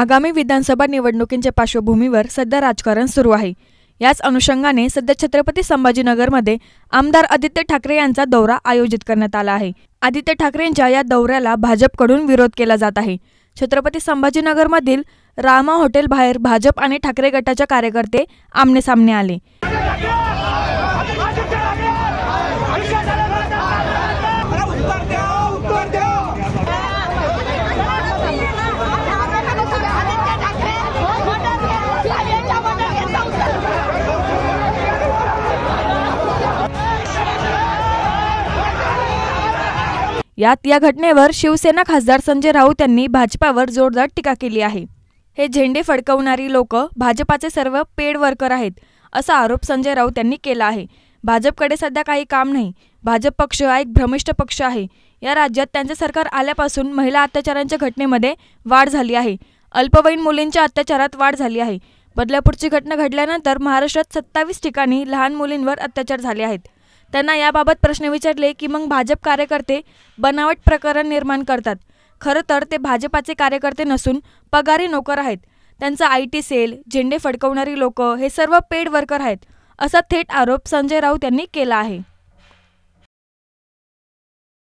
आगामी विधानसभा निवडणुकींच्या पार्श्वभूमीवर सध्या राजकारण सुरू आहे याच अनुषंगाने सध्या छत्रपती संभाजीनगरमध्ये आमदार आदित्य ठाकरे यांचा दौरा आयोजित करण्यात आला आहे आदित्य ठाकरे यांच्या या दौऱ्याला भाजपकडून विरोध केला जात आहे छत्रपती संभाजीनगरमधील रामा हॉटेल बाहेर भाजप आणि ठाकरे गटाच्या कार्यकर्ते आमने सामने आले यात या घटनेवर शिवसेना खासदार संजय राऊत यांनी भाजपावर जोरदार टीका केली आहे हे झेंडे फडकवणारी लोक भाजपाचे सर्व पेड वर्कर आहेत असा आरोप संजय राऊत यांनी केला आहे भाजपकडे सध्या काही काम नाही भाजप पक्ष हा एक भ्रमिष्ठ पक्ष आहे या राज्यात त्यांचे सरकार आल्यापासून महिला अत्याचारांच्या घटनेमध्ये वाढ झाली आहे अल्पवयीन मुलींच्या अत्याचारात वाढ झाली आहे बदलापूरची घटना घडल्यानंतर महाराष्ट्रात सत्तावीस ठिकाणी लहान मुलींवर अत्याचार झाले आहेत त्यांना याबाबत प्रश्न विचारले की मग भाजप कार्यकर्ते बनावट प्रकरण निर्माण करतात खरं तर ते भाजपाचे कार्यकर्ते नसून पगारी नोकर आहेत त्यांचा आय टी सेल झेंडे फडकवणारी लोक हे सर्व पेड वर्कर आहेत असा थेट आरोप संजय राऊत यांनी केला आहे